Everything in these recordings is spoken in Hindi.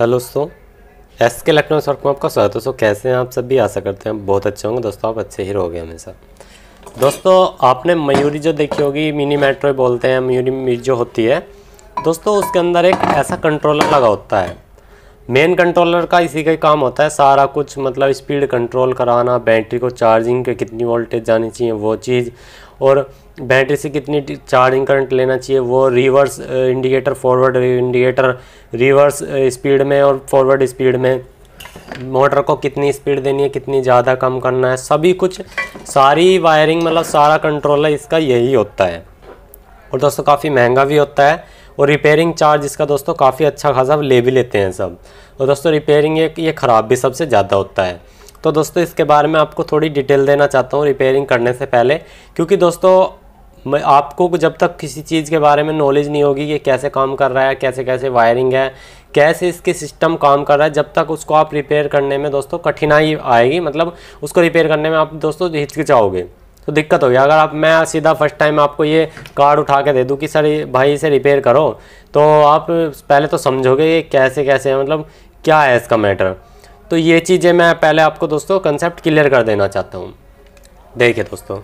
हेलो दोस्तों एस के इलेक्ट्रॉनिक शॉर्ट में आपका स्वागत है दोस्तों कैसे हैं आप सब भी आशा करते हैं बहुत अच्छे होंगे दोस्तों आप अच्छे ही रहोगे हमेशा दोस्तों आपने मयूरी जो देखी होगी मिनी मेट्रो बोलते हैं मयूरी जो होती है दोस्तों उसके अंदर एक ऐसा कंट्रोलर लगा होता है मेन कंट्रोलर का इसी का ही काम होता है सारा कुछ मतलब स्पीड कंट्रोल कराना बैटरी को चार्जिंग के कितनी वोल्टेज जानी चाहिए वो चीज़ और बैटरी से कितनी चार्जिंग करंट लेना चाहिए वो reverse indicator forward indicator reverse speed में और फॉरवर्ड स्पीड में मोटर को कितनी स्पीड देनी है कितनी ज़्यादा कम करना है सभी कुछ सारी वायरिंग मतलब सारा कंट्रोल है इसका यही होता है और दोस्तों काफ़ी महंगा भी होता है और रिपेयरिंग चार्ज इसका दोस्तों काफ़ी अच्छा खासा ले भी लेते हैं सब और दोस्तों रिपेयरिंग ये ये ख़राब भी सबसे ज़्यादा होता है तो दोस्तों इसके बारे में आपको थोड़ी डिटेल देना चाहता हूँ रिपेयरिंग करने से पहले क्योंकि दोस्तों मैं आपको जब तक किसी चीज़ के बारे में नॉलेज नहीं होगी कि कैसे काम कर रहा है कैसे कैसे वायरिंग है कैसे इसके सिस्टम काम कर रहा है जब तक उसको आप रिपेयर करने में दोस्तों कठिनाई आएगी मतलब उसको रिपेयर करने में आप दोस्तों हिचकिचाओगे तो दिक्कत होगी अगर आप मैं सीधा फर्स्ट टाइम आपको ये कार्ड उठा के दे दूँ कि सर भाई इसे रिपेयर करो तो आप पहले तो समझोगे कैसे कैसे है मतलब क्या है इसका मैटर तो ये चीज़ें मैं पहले आपको दोस्तों कंसेप्ट क्लियर कर देना चाहता हूँ देखिए दोस्तों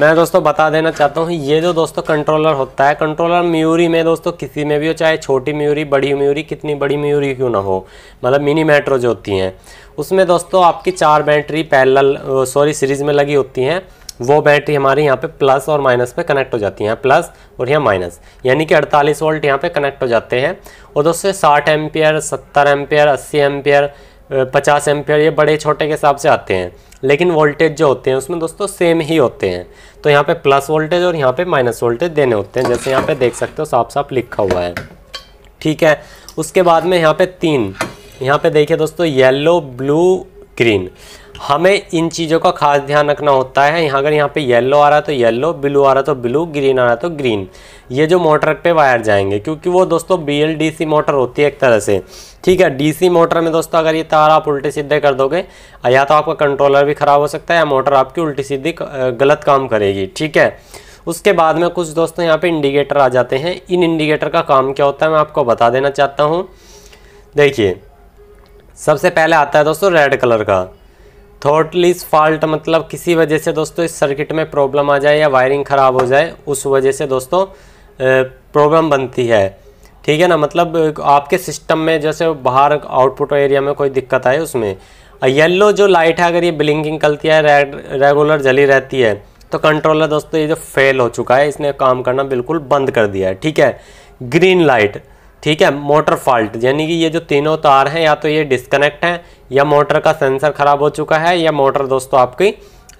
मैं दोस्तों बता देना चाहता हूँ ये जो दोस्तों कंट्रोलर होता है कंट्रोलर म्यूरी में दोस्तों किसी में भी हो चाहे छोटी म्यूरी बड़ी म्यूरी कितनी बड़ी म्यूरी क्यों ना हो मतलब मिनी मेट्रो जो होती हैं उसमें दोस्तों आपकी चार बैटरी पैरल सॉरी सीरीज़ में लगी होती हैं वो बैटरी हमारी यहाँ पे प्लस और माइनस पे कनेक्ट हो जाती हैं प्लस और यहाँ माइनस यानी कि 48 वोल्ट यहाँ पे कनेक्ट हो जाते हैं और दोस्तों साठ एम्पियर सत्तर एम्पियर अस्सी एम्पियर पचास एम्पेयर ये बड़े छोटे के हिसाब से आते हैं लेकिन वोल्टेज जो होते हैं उसमें दोस्तों सेम ही होते हैं तो यहाँ पे प्लस वोल्टेज और यहाँ पे माइनस वोल्टेज देने होते हैं जैसे यहाँ पे देख सकते हो साफ साफ लिखा हुआ है ठीक है उसके बाद में यहाँ पे तीन यहाँ पे देखिए दोस्तों येलो ब्लू ग्रीन हमें इन चीज़ों का खास ध्यान रखना होता है यहाँ अगर यहाँ पे येलो आ रहा है तो येलो ब्लू आ रहा है तो ब्लू ग्रीन आ रहा है तो ग्रीन ये जो मोटर पे वायर जाएंगे क्योंकि वो दोस्तों B L D C motor होती है एक तरह से ठीक है डीसी मोटर में दोस्तों अगर ये तार आप उल्टे सीधे कर दोगे या तो आपका कंट्रोलर भी ख़राब हो सकता है या मोटर आपकी उल्टी सीधी गलत काम करेगी ठीक है उसके बाद में कुछ दोस्तों यहाँ पर इंडिकेटर आ जाते हैं इन इंडिकेटर का काम क्या होता है मैं आपको बता देना चाहता हूँ देखिए सबसे पहले आता है दोस्तों रेड कलर का थॉटलेस फॉल्ट मतलब किसी वजह से दोस्तों इस सर्किट में प्रॉब्लम आ जाए या वायरिंग ख़राब हो जाए उस वजह से दोस्तों प्रॉब्लम बनती है ठीक है ना मतलब आपके सिस्टम में जैसे बाहर आउटपुट एरिया में कोई दिक्कत आए उसमें येलो जो लाइट है अगर ये ब्लिंकिंग करती है रेड रेगुलर जली रहती है तो कंट्रोलर दोस्तों ये जो फेल हो चुका है इसने काम करना बिल्कुल बंद कर दिया है ठीक है ग्रीन लाइट ठीक है मोटर फॉल्ट यानी कि ये जो तीनों तार हैं या तो ये डिस्कनेक्ट हैं या मोटर का सेंसर ख़राब हो चुका है या मोटर दोस्तों आपकी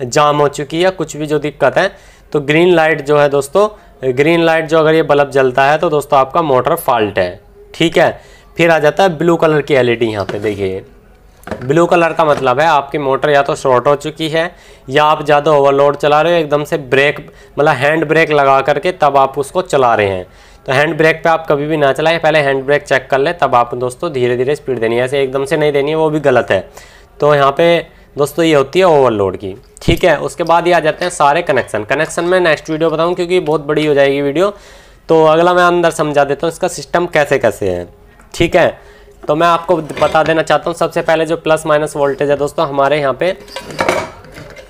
जाम हो चुकी है कुछ भी जो दिक्कत है तो ग्रीन लाइट जो है दोस्तों ग्रीन लाइट जो अगर ये बल्ब जलता है तो दोस्तों आपका मोटर फॉल्ट है ठीक है फिर आ जाता है ब्लू कलर की एलईडी यहाँ पे देखिए ब्लू कलर का मतलब है आपकी मोटर या तो शॉर्ट हो चुकी है या आप ज़्यादा ओवरलोड चला रहे हो एकदम से ब्रेक मतलब हैंड ब्रेक लगा करके तब आप उसको चला रहे हैं तो हैंड ब्रेक पे आप कभी भी ना चलाएं पहले हैंड ब्रेक चेक कर लें तब आप दोस्तों धीरे धीरे स्पीड देनी है ऐसे एकदम से नहीं देनी है वो भी गलत है तो यहाँ पे दोस्तों ये होती है ओवरलोड की ठीक है उसके बाद ये आ जाते हैं सारे कनेक्शन कनेक्शन में नेक्स्ट वीडियो बताऊँ क्योंकि बहुत बड़ी हो जाएगी वीडियो तो अगला मैं अंदर समझा देता हूँ इसका सिस्टम कैसे कैसे है ठीक है तो मैं आपको बता देना चाहता हूँ सबसे पहले जो प्लस माइनस वोल्टेज है दोस्तों हमारे यहाँ पे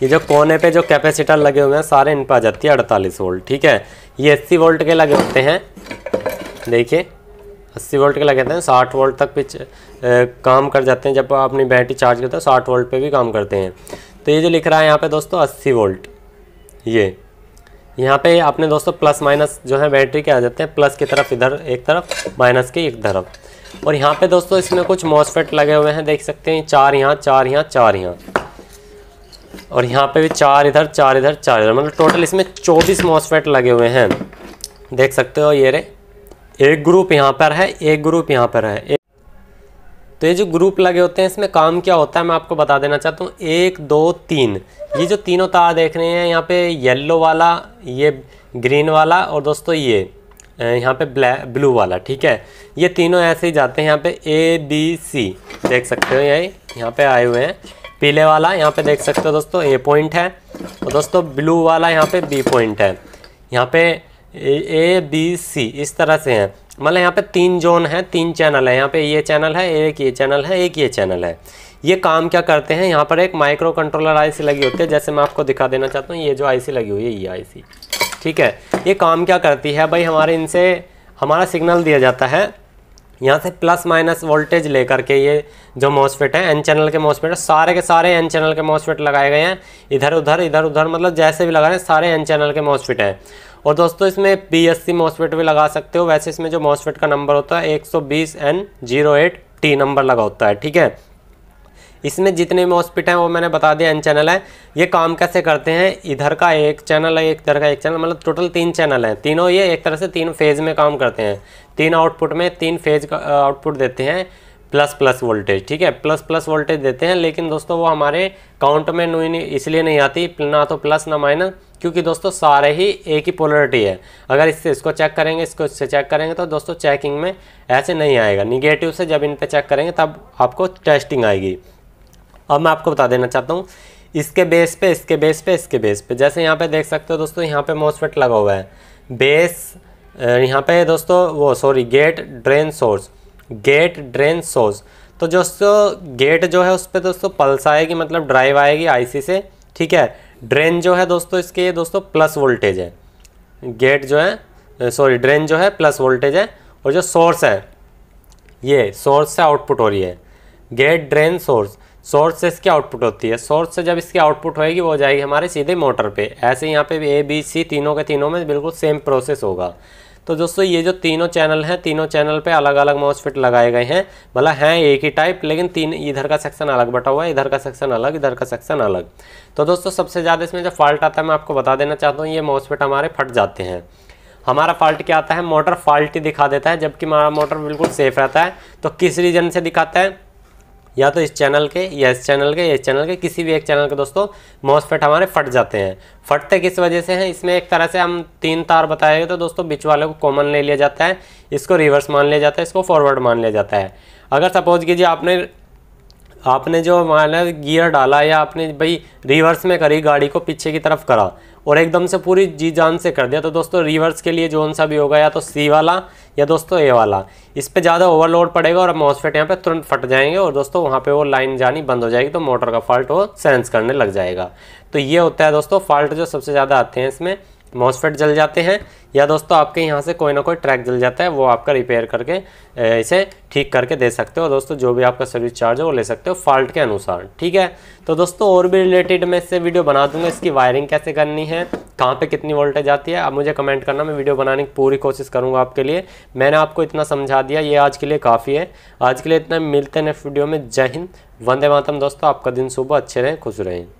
ये जो कोने पे जो कैपेसिटर लगे हुए हैं सारे इन पर आ जाती है अड़तालीस वोल्ट ठीक है ये 80 वोल्ट के लगे होते हैं देखिए अस्सी वोल्ट के लगे हैं साठ वोल्ट तक पिच काम कर जाते हैं जब अपनी बैटरी चार्ज करते हैं साठ वोल्ट पे भी काम करते हैं तो ये जो लिख रहा है यहाँ पे दोस्तों अस्सी वोल्ट ये यहाँ पे अपने दोस्तों प्लस माइनस जो है बैटरी के आ जाते हैं प्लस की तरफ इधर एक तरफ माइनस की एक तरफ और यहाँ पे दोस्तों इसमें कुछ मॉसफेट लगे हुए हैं देख सकते हैं चार यहाँ चार यहाँ चार यहाँ और यहाँ पे भी चार इधर चार इधर चार इधर मतलब टोटल इसमें चौबीस मॉसफेट लगे हुए हैं देख सकते हो ये रे एक ग्रुप यहाँ पर है एक ग्रुप यहाँ पर है तो ये जो ग्रुप लगे होते हैं इसमें काम क्या होता है मैं आपको बता देना चाहता हूँ एक दो तीन ये जो तीनों तार देख रहे हैं यहाँ पे येलो वाला ये ग्रीन वाला और दोस्तों ये यहाँ पे ब्लैक ब्लू वाला ठीक है ये तीनों ऐसे ही जाते हैं यहाँ पे ए बी सी देख सकते हो यही यहाँ पे आए हुए हैं पीले वाला यहाँ पे देख सकते हो दोस्तों ए पॉइंट है और दोस्तों ब्लू वाला यहाँ पे बी पॉइंट है यहाँ पे ए बी सी इस तरह से हैं मतलब यहाँ पे तीन जोन है तीन चैनल है यहाँ पे ये चैनल है एक ये चैनल है एक ये चैनल है ये काम क्या करते हैं यहाँ पर एक माइक्रो कंट्रोलर आईसी लगी होती है जैसे मैं आपको दिखा देना चाहता हूँ ये जो आईसी लगी हुई है ये आईसी ठीक है ये काम क्या करती है भाई हमारे इनसे हमारा सिग्नल दिया जाता है यहाँ से प्लस माइनस वोल्टेज लेकर के ये जो मॉसफेट है एन चैनल के मॉसफेट है सारे के सारे एन चैनल के मॉसफेट लगाए गए हैं इधर उधर इधर उधर मतलब जैसे भी लगा रहे हैं सारे एन चैनल के मॉसफेट हैं और दोस्तों इसमें पी एस सी मॉसफेट भी लगा सकते हो वैसे इसमें जो मॉसफेट का नंबर होता है एक सौ बीस N zero eight T number लगा होता है ठीक है इसमें जितने भी मॉसफेट हैं वो मैंने बता दिया एन चैनल है ये काम कैसे करते हैं इधर का एक चैनल है एक तरह का एक चैनल मतलब टोटल तीन चैनल हैं तीनों ये एक तरह से तीन फेज़ में काम करते हैं तीन आउटपुट में तीन फेज़ का आउटपुट देते हैं प्लस प्लस वोल्टेज ठीक है प्लस प्लस वोल्टेज देते हैं लेकिन दोस्तों वो हमारे काउंट में इसलिए नहीं आती ना तो प्लस ना माइनस क्योंकि दोस्तों सारे ही एक ही पोलरिटी है अगर इससे इसको चेक करेंगे इसको इससे चेक करेंगे तो दोस्तों चेकिंग में ऐसे नहीं आएगा निगेटिव से जब इन पर चेक करेंगे तब आपको टेस्टिंग आएगी अब मैं आपको बता देना चाहता हूँ इसके बेस पे इसके बेस पे इसके बेस पे जैसे यहाँ पे देख सकते हो दोस्तों यहाँ पे मोसफेट लगा हुआ है बेस यहाँ पे दोस्तों वो sorry gate drain source gate drain source तो दोस्तों गेट जो है उस पर दोस्तों पल्स आएगी मतलब ड्राइव आएगी आईसी से ठीक है ड्रेन जो है दोस्तों इसके ये दोस्तों प्लस वोल्टेज है गेट जो है सॉरी ड्रेन जो है प्लस वोल्टेज है और जो सोर्स है ये सोर्स से आउटपुट हो रही है गेट ड्रेन सोर्स सोर्स से इसकी आउटपुट होती है सोर्स से जब इसकी आउटपुट होएगी वो हो जाएगी हमारे सीधे मोटर पे ऐसे यहाँ पे ए बी सी तीनों के तीनों में बिल्कुल सेम प्रोसेस होगा तो दोस्तों ये जो तीनों चैनल हैं तीनों चैनल पे अलग अलग मॉसफिट लगाए गए हैं भला हैं एक ही टाइप लेकिन तीन इधर का सेक्शन अलग बटा हुआ है इधर का सेक्शन अलग इधर का सेक्शन अलग तो दोस्तों सबसे ज़्यादा इसमें जो फॉल्ट आता है मैं आपको बता देना चाहता हूँ ये मॉसफिट हमारे फट जाते हैं हमारा फॉल्ट क्या आता है मोटर फॉल्ट दिखा देता है जबकि हमारा मोटर बिल्कुल सेफ रहता है तो किस रीजन से दिखाता है या तो इस चैनल के या इस चैनल के या इस चैनल के किसी भी एक चैनल के दोस्तों मॉसफेट हमारे फट जाते हैं फटते किस वजह से हैं इसमें एक तरह से हम तीन तार बताए तो दोस्तों बीच वाले को कॉमन ले लिया जाता है इसको रिवर्स मान लिया जाता है इसको फॉरवर्ड मान लिया जाता है अगर सपोज कीजिए आपने आपने जो मान गियर डाला या आपने भाई रिवर्स में करी गाड़ी को पीछे की तरफ करा और एकदम से पूरी जी जान से कर दिया तो दोस्तों रिवर्स के लिए जोन सा भी होगा या तो सी वाला या दोस्तों ए वाला इस पर ज़्यादा ओवरलोड पड़ेगा और मॉसफेट यहाँ पे तुरंत फट जाएंगे और दोस्तों वहाँ पे वो लाइन जानी बंद हो जाएगी तो मोटर का फॉल्ट वो सेंस करने लग जाएगा तो ये होता है दोस्तों फॉल्ट जो सबसे ज़्यादा आते हैं इसमें मॉसफेट जल जाते हैं या दोस्तों आपके यहाँ से कोई ना कोई ट्रैक जल जाता है वो आपका रिपेयर करके इसे ठीक करके दे सकते हो दोस्तों जो भी आपका सर्विस चार्ज है वो ले सकते हो फॉल्ट के अनुसार ठीक है तो दोस्तों और भी रिलेटेड मैं इससे वीडियो बना दूंगा इसकी वायरिंग कैसे करनी है कहाँ पे कितनी वोल्टेज आती है आप मुझे कमेंट करना मैं वीडियो बनाने की पूरी कोशिश करूँगा आपके लिए मैंने आपको इतना समझा दिया ये आज के लिए काफ़ी है आज के लिए इतना मिलते हैं नेक्स्ट वीडियो में जय हिंद वंदे मातम दोस्तों आपका दिन सुबह अच्छे रहें खुश रहें